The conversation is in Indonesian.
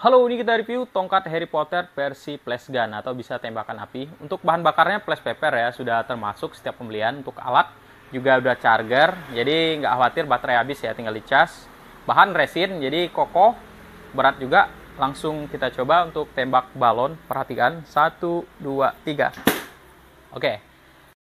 Halo, ini kita review tongkat Harry Potter versi flash gun atau bisa tembakan api. Untuk bahan bakarnya flash paper ya, sudah termasuk setiap pembelian. Untuk alat juga udah charger, jadi nggak khawatir baterai habis ya, tinggal dicas. Bahan resin, jadi kokoh, berat juga. Langsung kita coba untuk tembak balon, perhatikan. Satu, dua, tiga. Oke,